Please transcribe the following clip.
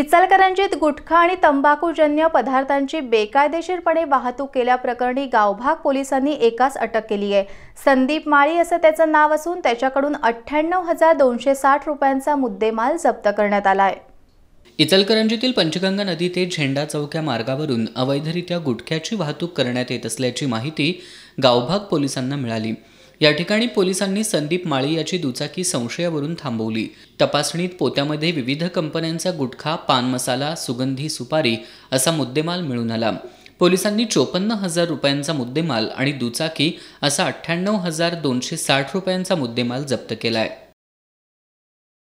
इचलकरंजीत गुटखा आणि तंबाखूजन्य पदार्थांची बेकायदेशीरपणे वाहतूक केल्याप्रकरणी गावभाग पोलिसांनी एकाच अटक केली आहे संदीप माळी असं त्याचं नाव असून त्याच्याकडून अठ्ठ्याण्णव हजार दोनशे साठ रुपयांचा मुद्देमाल जप्त करण्यात आला आहे इचलकरंजीतील पंचगंगा नदी ते झेंडा चौक्या मार्गावरून अवैधरित्या गुटख्याची वाहतूक करण्यात येत असल्याची माहिती गावभाग पोलिसांना मिळाली या ठिकाणी पोलिसांनी संदीप माळी याची दुचाकी संशयावरून थांबवली तपासणीत पोत्यामध्ये विविध कंपन्यांचा गुटखा पान मसाला सुगंधी सुपारी असा मुद्देमाल मिळून आला पोलिसांनी चोपन्न हजार रुपयांचा मुद्देमाल आणि दुचाकी असा अठ्ठ्याण्णव हजार दोनशे साठ रुपयांचा मुद्देमाल जप्त केला आहे